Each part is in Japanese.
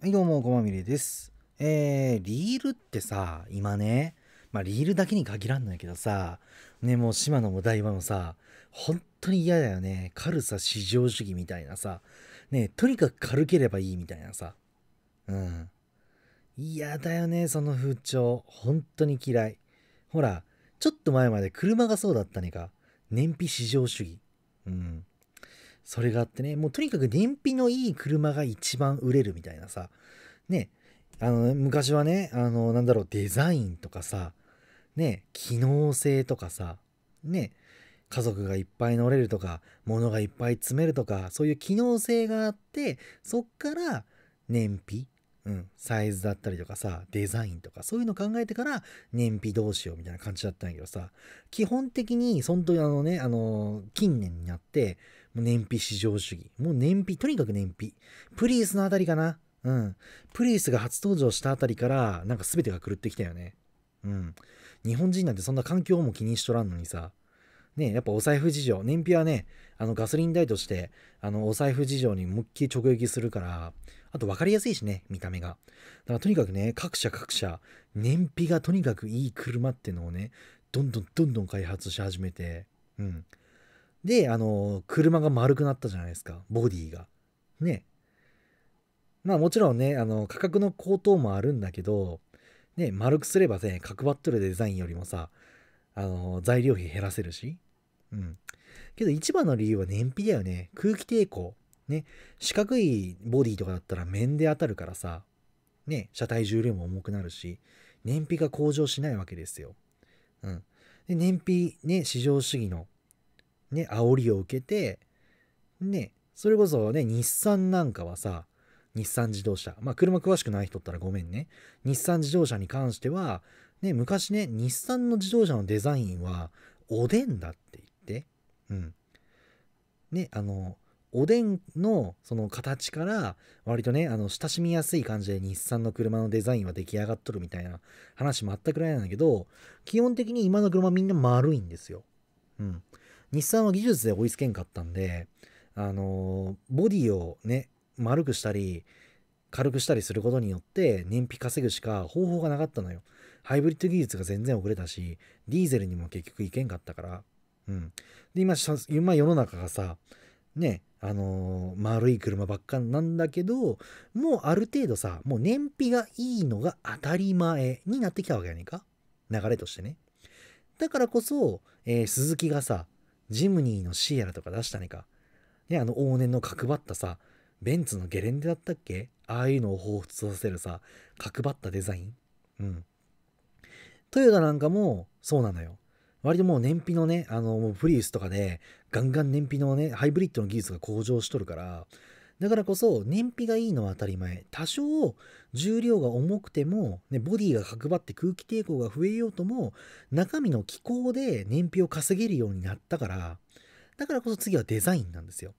はい、どうも、ごまみれです。えー、リールってさ、今ね、まあ、リールだけに限らんのやけどさ、ね、もう島野も台場もさ、本当に嫌だよね。軽さ至上主義みたいなさ、ね、とにかく軽ければいいみたいなさ、うん。嫌だよね、その風潮。本当に嫌い。ほら、ちょっと前まで車がそうだったねか。燃費至上主義。うん。それがあってね、もうとにかく燃費のいい車が一番売れるみたいなさ、ね、あの、昔はね、あの、なんだろう、デザインとかさ、ね、機能性とかさ、ね、家族がいっぱい乗れるとか、物がいっぱい詰めるとか、そういう機能性があって、そっから燃費、うん、サイズだったりとかさ、デザインとか、そういうの考えてから燃費どうしようみたいな感じだったんやけどさ、基本的に、そんとあのね、あの、近年になって、もう燃費至上主義。もう燃費、とにかく燃費。プリウスのあたりかな。うん。プリウスが初登場したあたりから、なんか全てが狂ってきたよね。うん。日本人なんてそんな環境も気にしとらんのにさ、ね、やっぱお財布事情、燃費はね、あのガソリン代として、あのお財布事情に思いっきり直撃するから、あと分かりやすいしね、見た目が。だからとにかくね、各社各社、燃費がとにかくいい車ってのをね、どんどんどんどん開発し始めて、うん。で、あの、車が丸くなったじゃないですか、ボディが。ね。まあもちろんね、あの、価格の高騰もあるんだけど、ね、丸くすればね、角張っとるデザインよりもさ、あの、材料費減らせるし。うん。けど一番の理由は燃費だよね。空気抵抗。ね、四角いボディとかだったら面で当たるからさ、ね、車体重量も重くなるし、燃費が向上しないわけですよ。うん。で、燃費、ね、市場主義の、ね、煽りを受けて、ね、それこそね、日産なんかはさ、日産自動車。まあ、車詳しくない人ったらごめんね。日産自動車に関しては、ね、昔ね、日産の自動車のデザインは、おでんだって言って、うん。ね、あの、おでんのその形から割とねあの親しみやすい感じで日産の車のデザインは出来上がっとるみたいな話もあったくらいなんだけど基本的に今の車みんな丸いんですよ。うん。日産は技術で追いつけんかったんであのボディをね丸くしたり軽くしたりすることによって燃費稼ぐしか方法がなかったのよ。ハイブリッド技術が全然遅れたしディーゼルにも結局いけんかったから。うん。で今今世の中がさね、あのー、丸い車ばっかなんだけど、もうある程度さ、もう燃費がいいのが当たり前になってきたわけやねんか流れとしてね。だからこそ、えー、鈴木がさ、ジムニーのシエラとか出したねか。ね、あの往年の角張ったさ、ベンツのゲレンデだったっけああいうのを彷彿させるさ、角張ったデザインうん。トヨタなんかもそうなのよ。割ともう燃費のね、あの、もうプリウスとかで、ガンガン燃費のね、ハイブリッドの技術が向上しとるから、だからこそ燃費がいいのは当たり前。多少重量が重くても、ね、ボディが角張って空気抵抗が増えようとも、中身の気候で燃費を稼げるようになったから、だからこそ次はデザインなんですよ。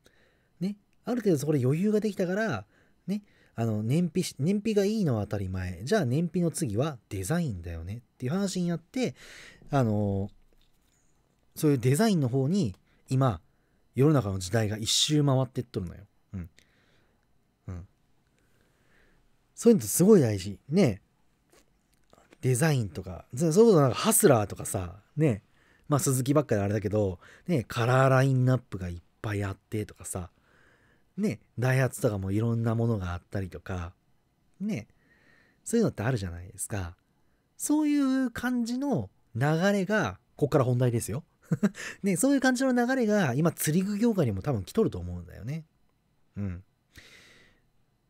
ね。ある程度そこで余裕ができたから、ね。あの、燃費、燃費がいいのは当たり前。じゃあ燃費の次はデザインだよねっていう話になって、あのーそういうデザインの方に今世の中の時代が一周回ってっとるのよ。うん。うん。そういうのってすごい大事。ねデザインとか、そういうことなんかハスラーとかさ、ねまあ鈴木ばっかりあれだけど、ねカラーラインナップがいっぱいあってとかさ、ねダイハツとかもいろんなものがあったりとか、ねそういうのってあるじゃないですか。そういう感じの流れが、こっから本題ですよ。ね、そういう感じの流れが今釣り具業界にも多分来とると思うんだよね。うん。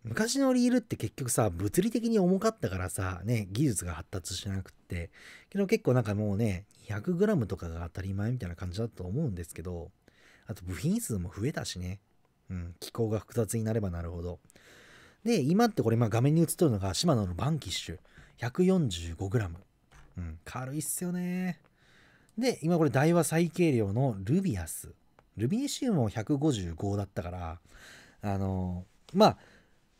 昔のリールって結局さ、物理的に重かったからさ、ね、技術が発達しなくって、けど結構なんかもうね、1 0 0 g とかが当たり前みたいな感じだと思うんですけど、あと部品数も増えたしね。うん、気候が複雑になればなるほど。で、今ってこれ、まあ、画面に映っとるのがシマノのバンキッシュ。145g。うん、軽いっすよね。で、今これ台和最軽量のルビアス。ルビネシウムも155だったから、あのー、まあ、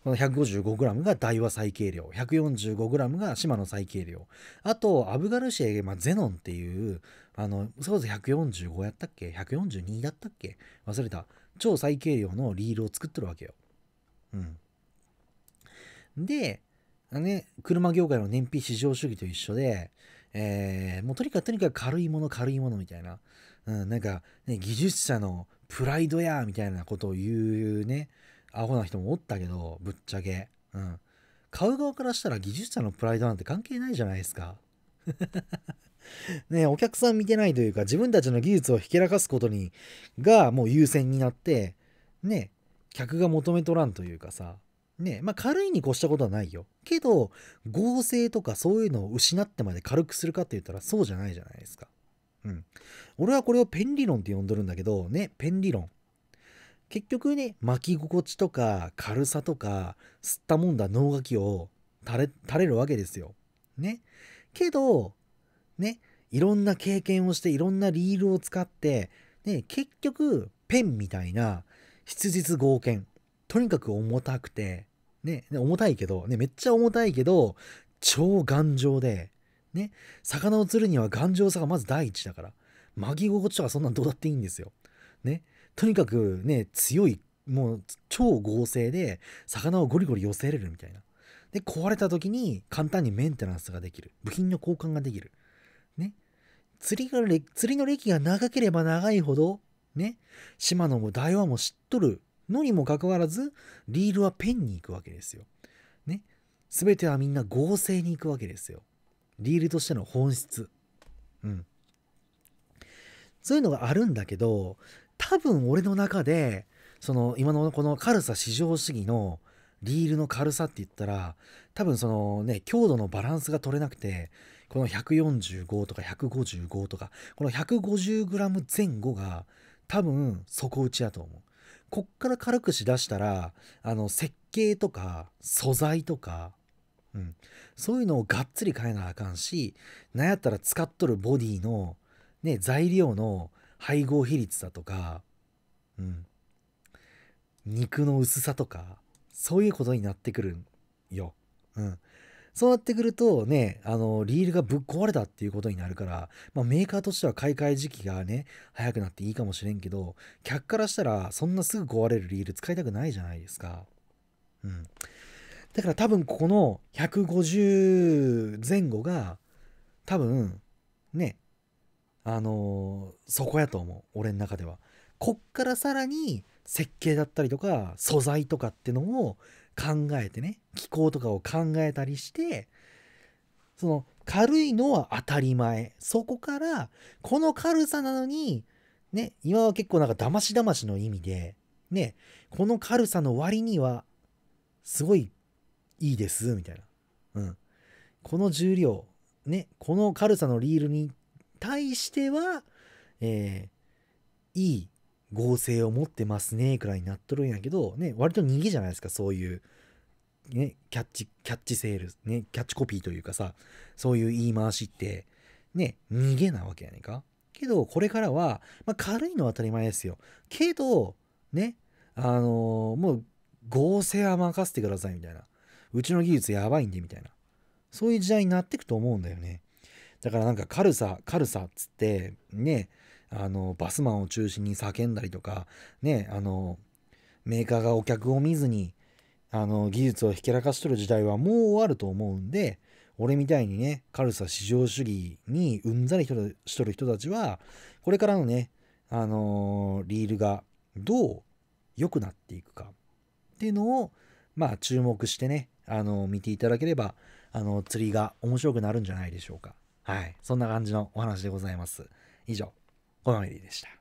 この 155g が大和最軽量、145g が島の最軽量。あと、アブガルシエ、まあ、ゼノンっていう、あの、それこそ145やったっけ ?142 だったっけ忘れた。超最軽量のリールを作ってるわけよ。うん。で、ね、車業界の燃費至上主義と一緒で、えー、もうとにかくとにかく軽いもの軽いものみたいな、うん、なんか、ね、技術者のプライドやみたいなことを言うね、アホな人もおったけど、ぶっちゃけ。うん。買う側からしたら技術者のプライドなんて関係ないじゃないですか。ねお客さん見てないというか、自分たちの技術をひけらかすことに、がもう優先になって、ね、客が求めとらんというかさ、ねまあ、軽いに越したことはないよ。けど、合成とかそういうのを失ってまで軽くするかって言ったらそうじゃないじゃないですか。うん。俺はこれをペン理論って呼んでるんだけど、ね、ペン理論。結局ね、巻き心地とか軽さとか、吸ったもんだ脳書きを垂れ、垂れるわけですよ。ね。けど、ね、いろんな経験をして、いろんなリールを使って、ね、結局、ペンみたいな、質実剛健。とにかく重たくて、ね、重たいけど、ね、めっちゃ重たいけど、超頑丈で、ね、魚を釣るには頑丈さがまず第一だから、巻き心地とかそんなんどうだっていいんですよ。ね、とにかくね、強い、もう超合成で、魚をゴリゴリ寄せれるみたいな。で、壊れた時に簡単にメンテナンスができる。部品の交換ができる。ね。釣りが釣りの歴が長ければ長いほど、ね、島野も台湾も知っとるのにもかかわらずリールはペンに行くわけですよ。ね。全てはみんな合成に行くわけですよ。リールとしての本質。うん。そういうのがあるんだけど多分俺の中でその今のこの軽さ至上主義のリールの軽さって言ったら多分そのね強度のバランスが取れなくてこの145とか155とかこの 150g 前後が多分底打ちやと思うこっから軽くしだしたら、あの、設計とか、素材とか、うん、そういうのをがっつり変えなあかんし、なんやったら使っとるボディの、ね、材料の配合比率だとか、うん、肉の薄さとか、そういうことになってくるよ。うん。そうなってくるとね、あの、リールがぶっ壊れたっていうことになるから、まあ、メーカーとしては買い替え時期がね、早くなっていいかもしれんけど、客からしたら、そんなすぐ壊れるリール使いたくないじゃないですか。うん。だから多分ここの150前後が、多分、ね、あのー、そこやと思う。俺の中では。こっからさらに設計だったりとか素材とかってのを考えてね気候とかを考えたりしてその軽いのは当たり前そこからこの軽さなのにね今は結構なんかだましだましの意味でねこの軽さの割にはすごいいいですみたいな、うん、この重量ねこの軽さのリールに対しては、えー、いい合成を持ってますねくらいになっとるんやけど、ね、割と逃げじゃないですか、そういう、ね、キャッチ、キャッチセールス、ね、キャッチコピーというかさ、そういう言い回しって、ね、逃げなわけやねんか。けど、これからは、まあ、軽いのは当たり前ですよ。けど、ね、あのー、もう、合成は任せてくださいみたいな。うちの技術やばいんでみたいな。そういう時代になってくと思うんだよね。だからなんか軽さ、軽さっつって、ね、あの、バスマンを中心に叫んだりとか、ね、あの、メーカーがお客を見ずに、あの、技術をひけらかしとる時代はもう終わると思うんで、俺みたいにね、軽さ至上主義にうんざりしとる人たちは、これからのね、あのー、リールがどう良くなっていくかっていうのを、まあ、注目してね、あのー、見ていただければ、あのー、釣りが面白くなるんじゃないでしょうか。はい。そんな感じのお話でございます。以上。このでした。